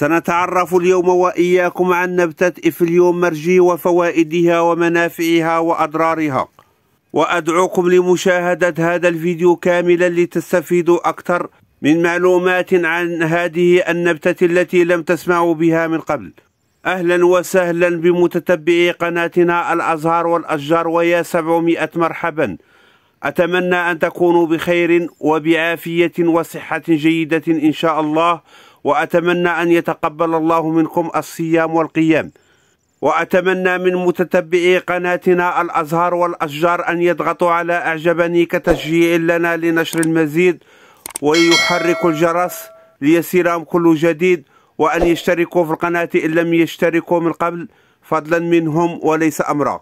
سنتعرف اليوم وإياكم عن نبتة إفليوم مرجي وفوائدها ومنافعها وأضرارها وأدعوكم لمشاهدة هذا الفيديو كاملا لتستفيدوا أكثر من معلومات عن هذه النبتة التي لم تسمعوا بها من قبل أهلا وسهلا بمتتبعي قناتنا الأزهار والأشجار ويا 700 مرحبا أتمنى أن تكونوا بخير وبعافية وصحة جيدة إن شاء الله وأتمنى أن يتقبل الله منكم الصيام والقيام وأتمنى من متتبعي قناتنا الأزهار والأشجار أن يضغطوا على أعجبني كتشجيع لنا لنشر المزيد ويحركوا الجرس ليسيرهم كل جديد وأن يشتركوا في القناة إن لم يشتركوا من قبل فضلا منهم وليس أمرا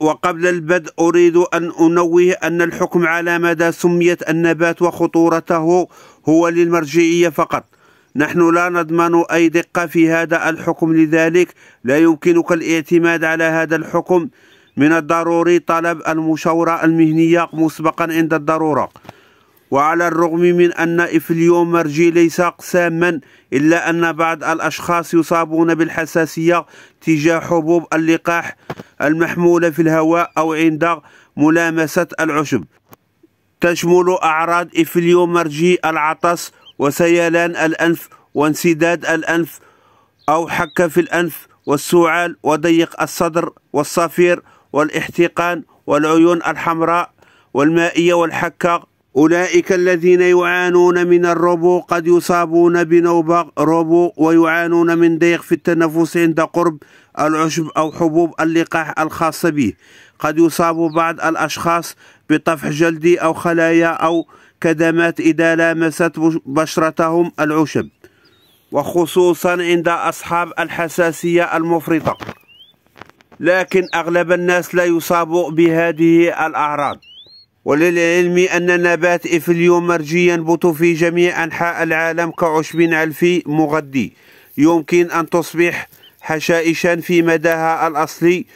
وقبل البدء أريد أن أنوه أن الحكم على مدى سمية النبات وخطورته هو للمرجعية فقط نحن لا نضمن أي دقة في هذا الحكم لذلك لا يمكنك الاعتماد على هذا الحكم من الضروري طلب المشورة المهنية مسبقا عند الضرورة وعلى الرغم من أن إفليوم مرجي ليس ساما إلا أن بعض الأشخاص يصابون بالحساسية تجاه حبوب اللقاح المحمولة في الهواء أو عند ملامسة العشب تشمل أعراض إفليوم مرجي العطس وسيلان الأنف وانسداد الأنف أو حكة في الأنف والسعال وضيق الصدر والصفير والاحتقان والعيون الحمراء والمائية والحكة أولئك الذين يعانون من الربو قد يصابون بنوبة ربو ويعانون من ضيق في التنفس عند قرب العشب أو حبوب اللقاح الخاصة به قد يصاب بعض الأشخاص بطفح جلدي أو خلايا أو كدمات إذا لامست بشرتهم العشب وخصوصا عند أصحاب الحساسية المفرطة لكن أغلب الناس لا يصاب بهذه الأعراض وللعلم أن نبات إفليوم مرجيا ينبت في جميع أنحاء العالم كعشب علفي مغذي يمكن أن تصبح حشائشا في مداها الأصلي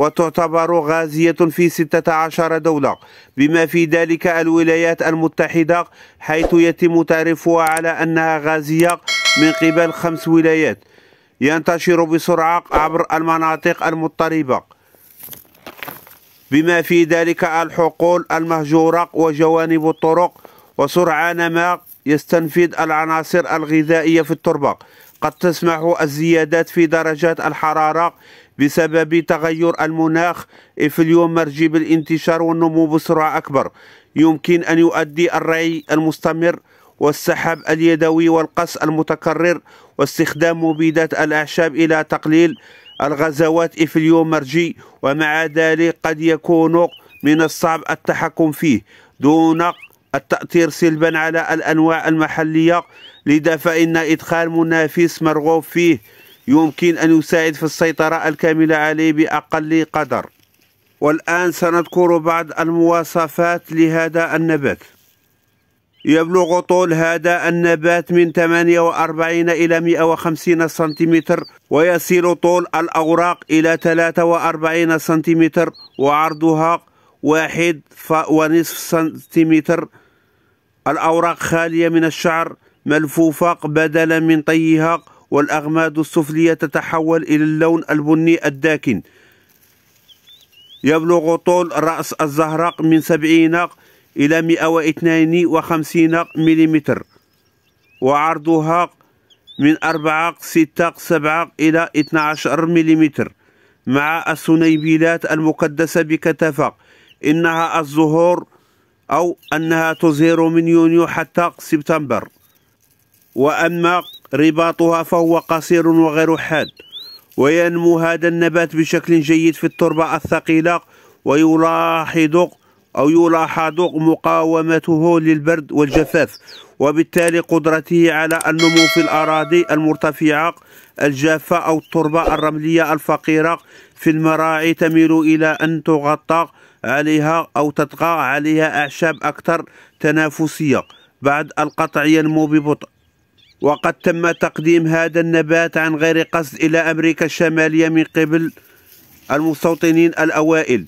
وتعتبر غازية في 16 دولة بما في ذلك الولايات المتحدة حيث يتم تعريفها على أنها غازية من قبل خمس ولايات ينتشر بسرعة عبر المناطق المضطربة بما في ذلك الحقول المهجورة وجوانب الطرق وسرعان ما يستنفذ العناصر الغذائية في التربة قد تسمح الزيادات في درجات الحرارة بسبب تغير المناخ في اليوم مرجي بالانتشار والنمو بسرعة أكبر يمكن أن يؤدي الرعي المستمر والسحب اليدوي والقص المتكرر واستخدام مبيدات الأعشاب إلى تقليل الغزوات في اليوم مرجي ومع ذلك قد يكون من الصعب التحكم فيه دون التأثير سلبا على الأنواع المحلية لذا فإن إدخال منافس مرغوب فيه يمكن أن يساعد في السيطرة الكاملة عليه بأقل قدر والآن سنذكر بعض المواصفات لهذا النبات يبلغ طول هذا النبات من 48 إلى 150 سنتيمتر ويصل طول الأوراق إلى 43 سنتيمتر وعرضها واحد ونصف سنتيمتر الأوراق خالية من الشعر ملفوفة بدلا من طيها والأغماد السفلية تتحول إلى اللون البني الداكن يبلغ طول رأس الزهرق من 70 إلى 152 ملم وعرضها من 4 6 7 إلى 12 ملم مع السنيبيلات المكدسة بكثافة إنها الزهور أو أنها تزهر من يونيو حتى سبتمبر وأما رباطها فهو قصير وغير حاد وينمو هذا النبات بشكل جيد في التربة الثقيلة ويلاحظ أو يلاحظ مقاومته للبرد والجفاف وبالتالي قدرته على النمو في الأراضي المرتفعة الجافة أو التربة الرملية الفقيرة في المراعي تميل إلى أن تغطى عليها أو تطغى عليها أعشاب أكثر تنافسية بعد القطع ينمو ببطء وقد تم تقديم هذا النبات عن غير قصد إلى أمريكا الشمالية من قبل المستوطنين الأوائل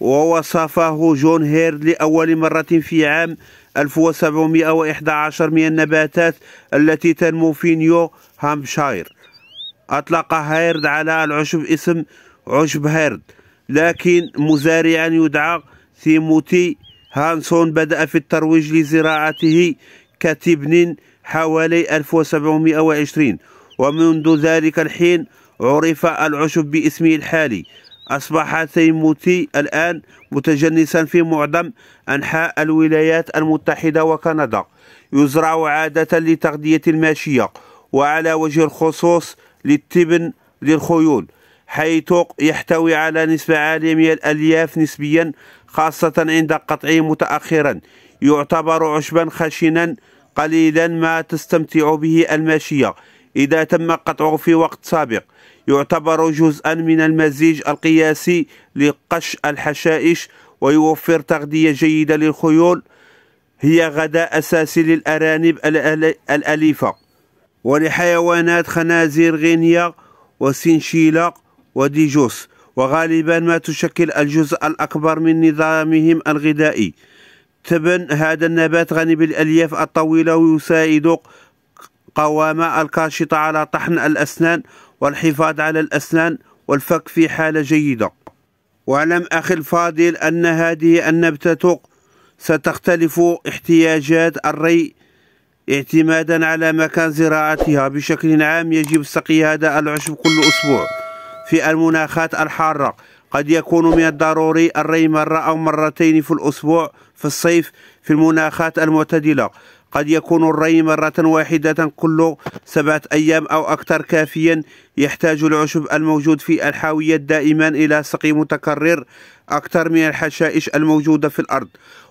ووصفه جون هيرد لأول مرة في عام 1711 من النباتات التي تنمو في نيو هامشاير أطلق هيرد على العشب اسم عشب هيرد لكن مزارعا يدعى ثيموتي هانسون بدأ في الترويج لزراعته كتبن حوالي 1720 ومنذ ذلك الحين عرف العشب باسمه الحالي أصبح تيموتي الآن متجنسا في معظم أنحاء الولايات المتحدة وكندا يزرع عادة لتغذية الماشية وعلى وجه الخصوص للتبن للخيول حيث يحتوي على نسبة عالية من الألياف نسبيا خاصة عند قطعه متأخرا يعتبر عشبا خشنا قليلا ما تستمتع به الماشية إذا تم قطعه في وقت سابق يعتبر جزءا من المزيج القياسي لقش الحشائش ويوفر تغذية جيدة للخيول هي غداء أساسي للأرانب الأليفة ولحيوانات خنازير غينيا وسنشيلا وديجوس وغالبا ما تشكل الجزء الأكبر من نظامهم الغذائي تبن هذا النبات غني بالألياف الطويلة ويساعد قوام الكاشطة على طحن الأسنان والحفاظ على الأسنان والفك في حالة جيدة واعلم أخي الفاضل أن هذه النبتة ستختلف احتياجات الري اعتمادا على مكان زراعتها بشكل عام يجب سقي هذا العشب كل أسبوع في المناخات الحارة قد يكون من الضروري الري مرة أو مرتين في الأسبوع في الصيف في المناخات المعتدلة قد يكون الري مرة واحدة كل سبعة أيام أو أكثر كافيا يحتاج العشب الموجود في الحاوية دائما إلى سقي متكرر أكثر من الحشائش الموجودة في الأرض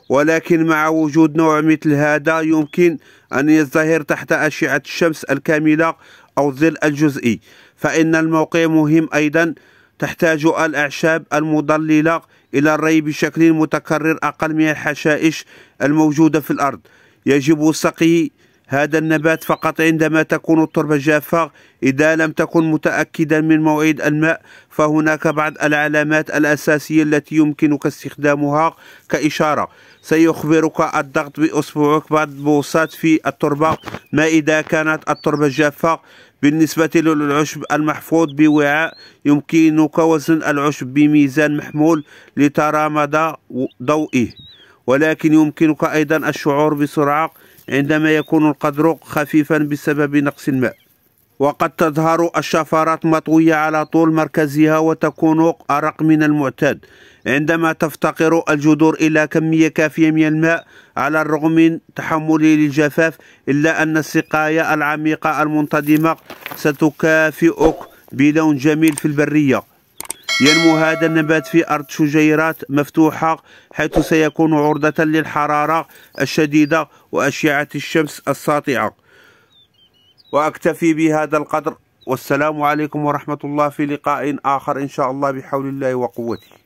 ولكن مع وجود نوع مثل هذا يمكن أن يزدهر تحت أشعة الشمس الكاملة أو الظل الجزئي فإن الموقع مهم أيضا تحتاج الأعشاب المضللة إلى الري بشكل متكرر أقل من الحشائش الموجودة في الأرض يجب سقي هذا النبات فقط عندما تكون التربة جافة إذا لم تكن متأكدا من موعد الماء فهناك بعض العلامات الأساسية التي يمكنك استخدامها كإشارة سيخبرك الضغط بأصبعك بعض البوصات في التربة ما إذا كانت التربة جافة بالنسبة للعشب المحفوظ بوعاء يمكنك وزن العشب بميزان محمول لترى مدى ضوئه ولكن يمكنك أيضا الشعور بسرعة عندما يكون القدر خفيفا بسبب نقص الماء وقد تظهر الشفرات مطوية على طول مركزها وتكون أرق من المعتاد عندما تفتقر الجذور إلى كمية كافية من الماء على الرغم من تحمله للجفاف إلا أن السقاية العميقة المنتظمة ستكافئك بلون جميل في البرية ينمو هذا النبات في أرض شجيرات مفتوحة حيث سيكون عرضة للحرارة الشديدة وأشعة الشمس الساطعة وأكتفي بهذا القدر والسلام عليكم ورحمة الله في لقاء آخر إن شاء الله بحول الله وقوته